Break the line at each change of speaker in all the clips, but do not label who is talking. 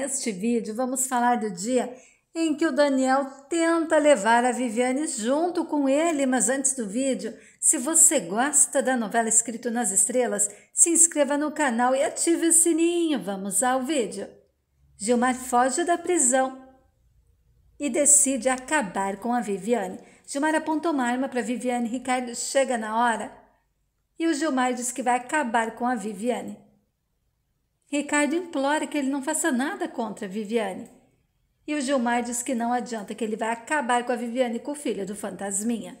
neste vídeo vamos falar do dia em que o Daniel tenta levar a Viviane junto com ele, mas antes do vídeo, se você gosta da novela Escrito nas Estrelas, se inscreva no canal e ative o sininho. Vamos ao vídeo. Gilmar foge da prisão e decide acabar com a Viviane. Gilmar apontou uma arma para Viviane. Ricardo chega na hora e o Gilmar diz que vai acabar com a Viviane. Ricardo implora que ele não faça nada contra Viviane. E o Gilmar diz que não adianta, que ele vai acabar com a Viviane e com o filho do fantasminha.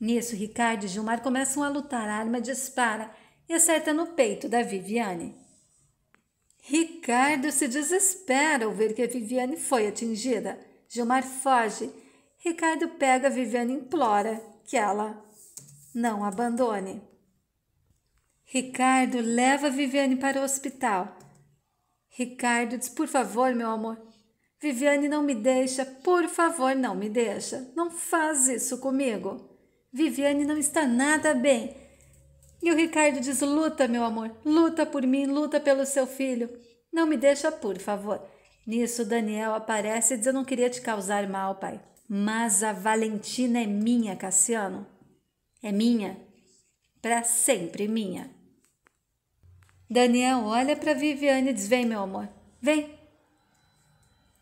Nisso, Ricardo e Gilmar começam a lutar. A arma dispara e acerta no peito da Viviane. Ricardo se desespera ao ver que a Viviane foi atingida. Gilmar foge. Ricardo pega a Viviane e implora que ela não abandone. Ricardo leva Viviane para o hospital Ricardo diz: Por favor, meu amor. Viviane não me deixa, por favor, não me deixa. Não faz isso comigo. Viviane não está nada bem. E o Ricardo diz: Luta, meu amor, luta por mim, luta pelo seu filho. Não me deixa, por favor. Nisso, Daniel aparece e diz: Eu não queria te causar mal, pai. Mas a Valentina é minha, Cassiano. É minha. Para sempre minha. Daniel olha para Viviane e diz: Vem, meu amor, vem.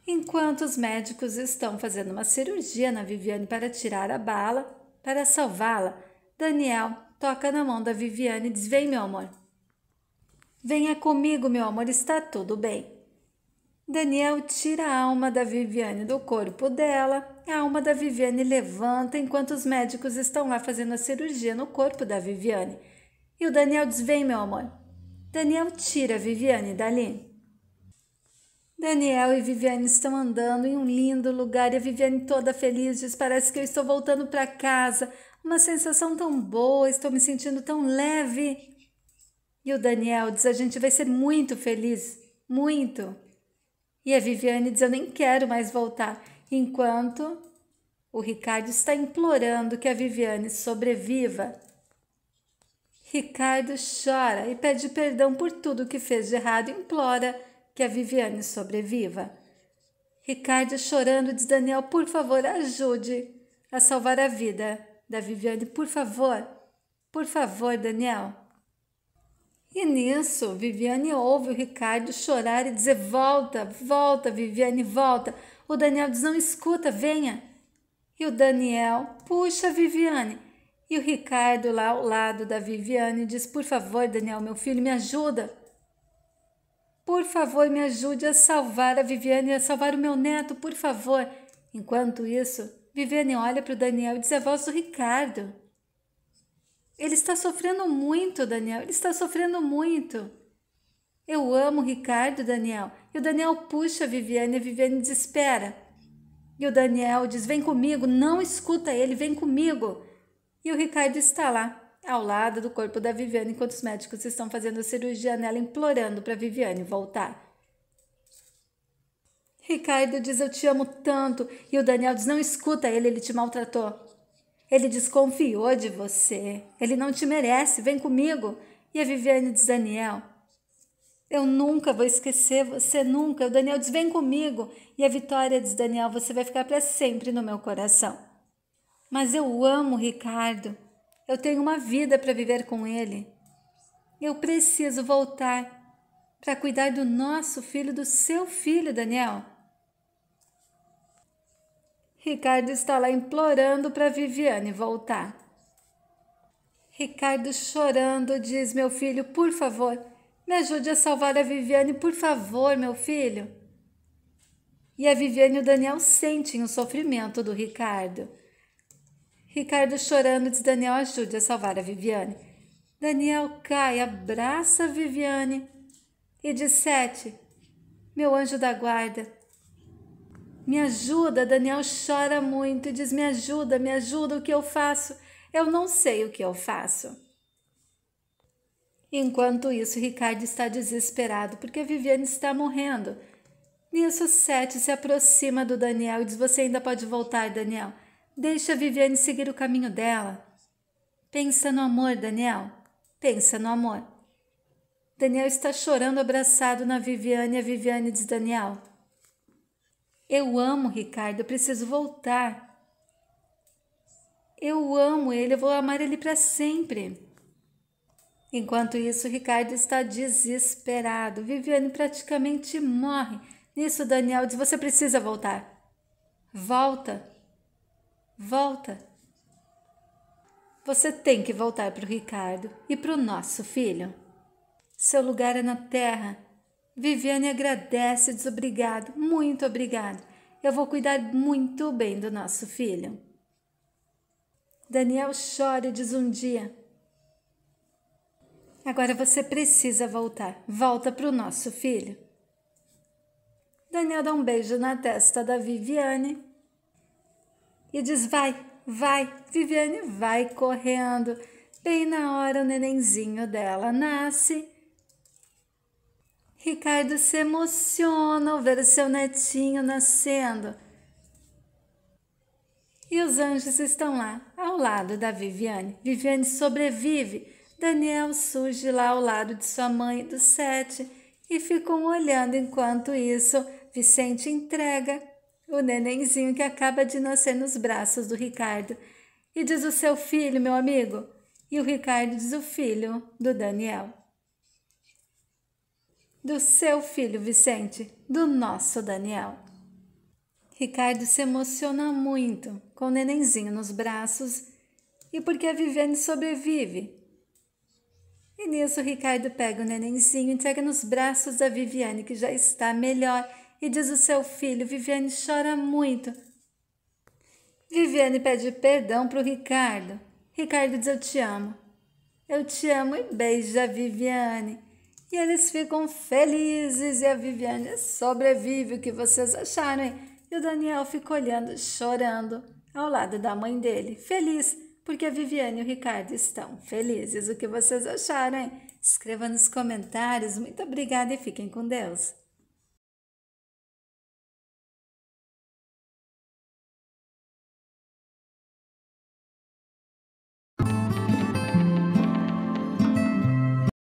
Enquanto os médicos estão fazendo uma cirurgia na Viviane para tirar a bala, para salvá-la, Daniel toca na mão da Viviane e diz: Vem, meu amor. Venha comigo, meu amor, está tudo bem. Daniel tira a alma da Viviane do corpo dela. A alma da Viviane levanta enquanto os médicos estão lá fazendo a cirurgia no corpo da Viviane. E o Daniel diz: Vem, meu amor, Daniel tira Viviane dali. Daniel e Viviane estão andando em um lindo lugar e a Viviane toda feliz diz: Parece que eu estou voltando para casa. Uma sensação tão boa, estou me sentindo tão leve. E o Daniel diz: A gente vai ser muito feliz, muito. E a Viviane diz: Eu nem quero mais voltar. Enquanto o Ricardo está implorando que a Viviane sobreviva. Ricardo chora e pede perdão por tudo que fez de errado e implora que a Viviane sobreviva. Ricardo chorando diz: Daniel, por favor, ajude a salvar a vida da Viviane, por favor. Por favor, Daniel. E nisso, Viviane ouve o Ricardo chorar e dizer: Volta, volta, Viviane, volta. O Daniel diz: Não escuta, venha. E o Daniel puxa a Viviane e o Ricardo lá ao lado da Viviane diz: Por favor, Daniel, meu filho, me ajuda. Por favor, me ajude a salvar a Viviane, a salvar o meu neto, por favor. Enquanto isso, Viviane olha para o Daniel e diz a voz do Ricardo. Ele está sofrendo muito, Daniel, ele está sofrendo muito. Eu amo o Ricardo, Daniel. E o Daniel puxa a Viviane e a Viviane desespera. E o Daniel diz: Vem comigo, não escuta ele, vem comigo. E o Ricardo está lá, ao lado do corpo da Viviane, enquanto os médicos estão fazendo a cirurgia nela, implorando para Viviane voltar. Ricardo diz: Eu te amo tanto. E o Daniel diz: Não escuta ele, ele te maltratou. Ele desconfiou de você. Ele não te merece, vem comigo. E a Viviane diz: Daniel, eu nunca vou esquecer você, nunca. O Daniel diz: Vem comigo. E a Vitória diz: Daniel, você vai ficar para sempre no meu coração. Mas eu o amo Ricardo. Eu tenho uma vida para viver com ele. Eu preciso voltar para cuidar do nosso filho, do seu filho, Daniel. Ricardo está lá implorando para Viviane voltar. Ricardo chorando diz: Meu filho, por favor, me ajude a salvar a Viviane, por favor, meu filho. E a Viviane e o Daniel sentem o sofrimento do Ricardo. Ricardo chorando diz: Daniel, ajude a salvar a Viviane. Daniel cai, abraça a Viviane e diz: Sete, meu anjo da guarda, me ajuda. Daniel chora muito e diz: Me ajuda, me ajuda, o que eu faço? Eu não sei o que eu faço. Enquanto isso, Ricardo está desesperado porque a Viviane está morrendo. Nisso, Sete se aproxima do Daniel e diz: Você ainda pode voltar, Daniel. Deixa a Viviane seguir o caminho dela. Pensa no amor, Daniel. Pensa no amor. Daniel está chorando abraçado na Viviane a Viviane diz: Daniel, eu amo Ricardo, eu preciso voltar. Eu amo ele, eu vou amar ele para sempre. Enquanto isso, Ricardo está desesperado. Viviane praticamente morre. Nisso, Daniel diz: Você precisa voltar. Volta. Volta. Você tem que voltar para o Ricardo e para o nosso filho. Seu lugar é na terra. Viviane agradece, desobrigado, muito obrigado. Eu vou cuidar muito bem do nosso filho. Daniel chora e diz um dia: Agora você precisa voltar. Volta para o nosso filho. Daniel dá um beijo na testa da Viviane e diz: Vai, vai, Viviane vai correndo. Bem na hora o nenenzinho dela nasce. Ricardo se emociona ao ver seu netinho nascendo. E os anjos estão lá, ao lado da Viviane. Viviane sobrevive. Daniel surge lá ao lado de sua mãe do Sete e ficam olhando enquanto isso. Vicente entrega o nenenzinho que acaba de nascer nos braços do Ricardo. E diz o seu filho, meu amigo. E o Ricardo diz o filho do Daniel. Do seu filho Vicente, do nosso Daniel. Ricardo se emociona muito com o nenenzinho nos braços e porque a Viviane sobrevive. E nisso, Ricardo pega o nenenzinho e entrega nos braços da Viviane, que já está melhor e diz o seu filho: Viviane chora muito. Viviane pede perdão para o Ricardo. Ricardo diz: Eu te amo. Eu te amo e beija a Viviane. E eles ficam felizes e a Viviane sobrevive. O que vocês acharam, hein? E o Daniel fica olhando, chorando, ao lado da mãe dele, feliz, porque a Viviane e o Ricardo estão felizes. O que vocês acharam, hein? Escreva nos comentários. Muito obrigada e fiquem com Deus.